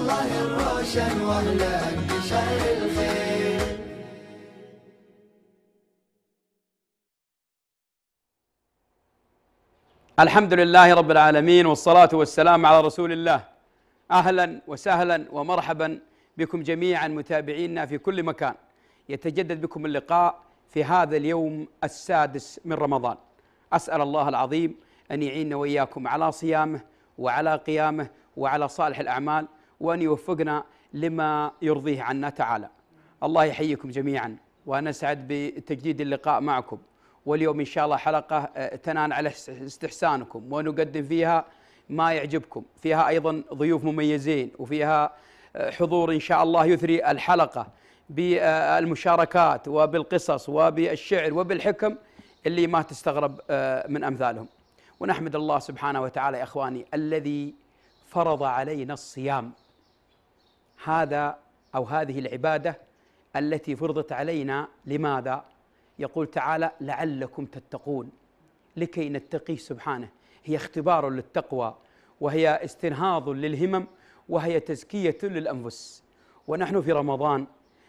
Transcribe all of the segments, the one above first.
الله الروشن واهلا بشهر الخير الحمد لله رب العالمين والصلاة والسلام على رسول الله أهلا وسهلا ومرحبا بكم جميعا متابعينا في كل مكان يتجدد بكم اللقاء في هذا اليوم السادس من رمضان أسأل الله العظيم أن يعيننا وإياكم على صيامه وعلى قيامه وعلى صالح الأعمال وأن يوفقنا لما يرضيه عنا تعالى الله يحييكم جميعا ونسعد بتجديد اللقاء معكم واليوم إن شاء الله حلقة آه، تنال على استحسانكم ونقدم فيها ما يعجبكم فيها أيضا ضيوف مميزين وفيها آه، حضور إن شاء الله يثري الحلقة بالمشاركات وبالقصص وبالشعر وبالحكم اللي ما تستغرب آه، من أمثالهم ونحمد الله سبحانه وتعالى يا إخواني الذي فرض علينا الصيام هذا او هذه العباده التي فرضت علينا لماذا؟ يقول تعالى: لعلكم تتقون لكي نتقيه سبحانه هي اختبار للتقوى وهي استنهاض للهمم وهي تزكيه للانفس ونحن في رمضان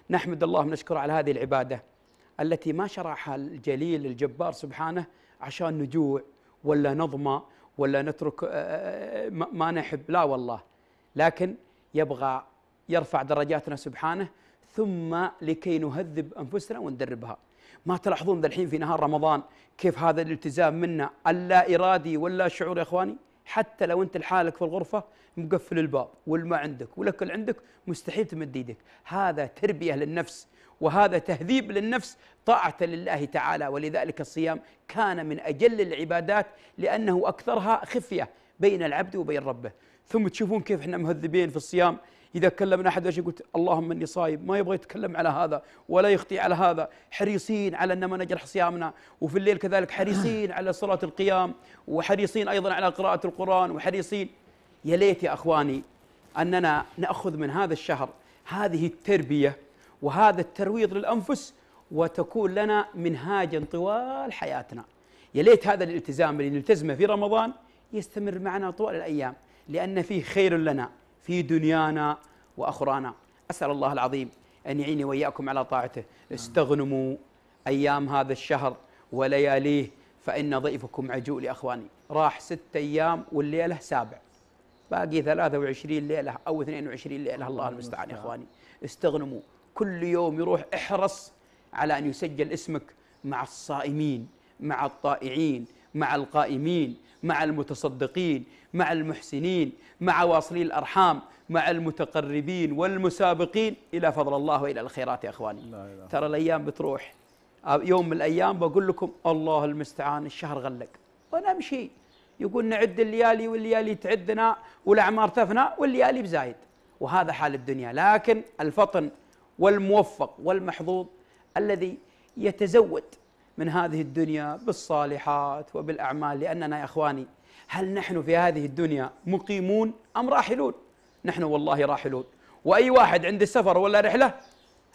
نحمد الله ونشكر على هذه العباده التي ما شرعها الجليل الجبار سبحانه عشان نجوع ولا نظمى ولا نترك آه، آه، آه، ما نحب لا والله لكن يبغى يرفع درجاتنا سبحانه ثم لكي نهذب انفسنا وندربها ما تلاحظون ذا الحين في نهار رمضان كيف هذا الالتزام منا اللا ارادي ولا شعور يا اخواني حتى لو انت لحالك في الغرفه مقفل الباب والما عندك والاكل عندك مستحيل تمد ايدك، هذا تربيه للنفس وهذا تهذيب للنفس طاعه لله تعالى ولذلك الصيام كان من اجل العبادات لانه اكثرها خفيه بين العبد وبين ربه ثم تشوفون كيف احنا مهذبين في الصيام إذا كلمنا أحد شيء قلت اللهم إني صايم ما يبغى يتكلم على هذا ولا يخطي على هذا حريصين على أن ما نجرح صيامنا وفي الليل كذلك حريصين على صلاة القيام وحريصين أيضا على قراءة القرآن وحريصين يا ليت يا أخواني أننا نأخذ من هذا الشهر هذه التربية وهذا الترويض للأنفس وتكون لنا منهاجا طوال حياتنا يا ليت هذا الالتزام اللي نلتزمه في رمضان يستمر معنا طوال الأيام لأن فيه خير لنا في دنيانا وأخرانا أسأل الله العظيم أن يعيني وإياكم على طاعته استغنموا أيام هذا الشهر ولياليه فإن ضيفكم عجول يا أخواني راح ست أيام والليلة سابع باقي 23 ليلة أو 22 ليلة الله المستعان يا أخواني استغنموا كل يوم يروح احرص على أن يسجل اسمك مع الصائمين مع الطائعين مع القائمين مع المتصدقين مع المحسنين مع واصلي الأرحام مع المتقربين والمسابقين إلى فضل الله وإلى الخيرات يا أخواني لا لا. ترى الأيام بتروح يوم من الأيام بقول لكم الله المستعان الشهر غلق ونمشي يقول نعد الليالي والليالي تعدنا والأعمار تفنى والليالي بزايد وهذا حال الدنيا لكن الفطن والموفق والمحظوظ الذي يتزود من هذه الدنيا بالصالحات وبالاعمال لاننا يا اخواني هل نحن في هذه الدنيا مقيمون ام راحلون؟ نحن والله راحلون واي واحد عند السفر ولا رحله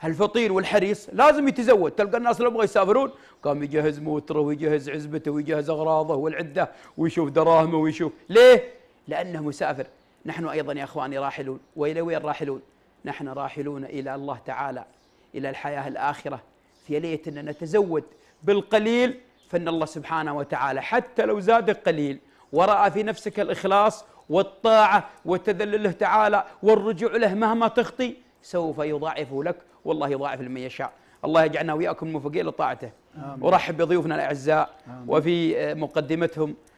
الفطير والحريص لازم يتزود تلقى الناس اللي يبغى يسافرون قام يجهز موتره ويجهز عزبته ويجهز اغراضه والعده ويشوف دراهمه ويشوف ليه؟ لانه مسافر نحن ايضا يا اخواني راحلون والى وين راحلون؟ نحن راحلون الى الله تعالى الى الحياه الاخره في ليتنا نتزود بالقليل فإن الله سبحانه وتعالى حتى لو زادك قليل ورأى في نفسك الإخلاص والطاعة والتذلل له تعالى والرجوع له مهما تخطي سوف يضاعفه لك والله يضاعف لمن يشاء الله يجعلنا وإياكم موفقين لطاعته آمين. بضيوفنا الأعزاء آمين. وفي آه، مقدمتهم